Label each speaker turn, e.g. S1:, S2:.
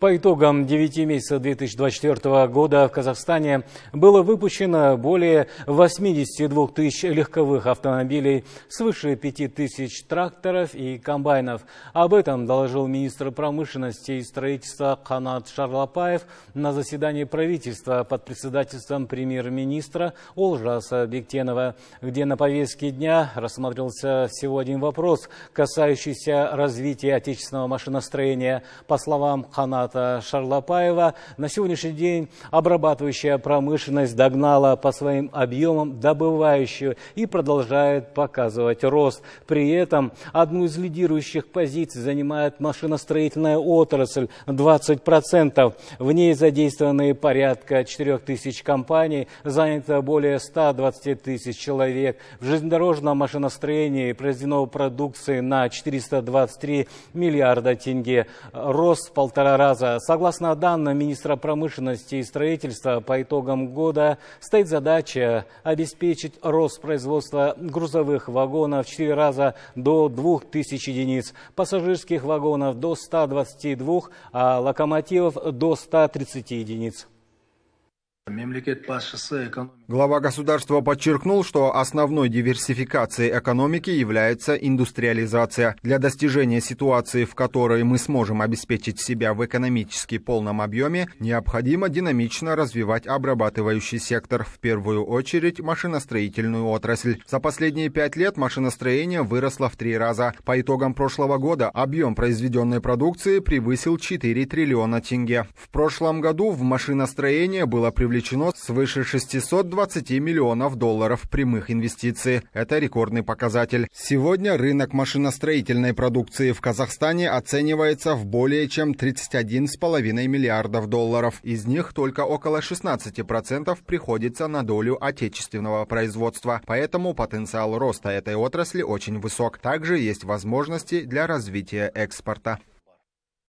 S1: По итогам 9 месяцев 2024 года в Казахстане было выпущено более 82 тысяч легковых автомобилей, свыше 5 тысяч тракторов и комбайнов. Об этом доложил министр промышленности и строительства Ханат Шарлапаев на заседании правительства под председательством премьер-министра Олжаса Бектенова, где на повестке дня рассмотрелся всего один вопрос, касающийся развития отечественного машиностроения. По словам Ханат Марата Шарлопаева. На сегодняшний день обрабатывающая промышленность догнала по своим объемам добывающую и продолжает показывать рост. При этом одну из лидирующих позиций занимает машиностроительная отрасль 20%. В ней задействованы порядка 4 тысяч компаний, занято более 120 тысяч человек. В железнодорожном машиностроении произведено продукции на 423 миллиарда тенге. Рост в полтора раза газа. Согласно данным министра промышленности и строительства, по итогам года стоит задача обеспечить рост производства грузовых вагонов в 4 раза до 2000 единиц, пассажирских вагонов до 122, а локомотивов до 130 единиц.
S2: Глава государства подчеркнул, что основной диверсификацией экономики является индустриализация. Для достижения ситуации, в которой мы сможем обеспечить себя в экономически полном объеме, необходимо динамично развивать обрабатывающий сектор, в первую очередь машиностроительную отрасль. За последние пять лет машиностроение выросло в три раза. По итогам прошлого года объем произведенной продукции превысил 4 триллиона тенге. В прошлом году в машиностроение было привлечено привлечено свыше 620 миллионов долларов прямых инвестиций. Это рекордный показатель. Сегодня рынок машиностроительной продукции в Казахстане оценивается в более чем 31,5 миллиардов долларов. Из них только около 16% приходится на долю отечественного производства. Поэтому потенциал роста этой отрасли очень высок. Также есть возможности для развития экспорта.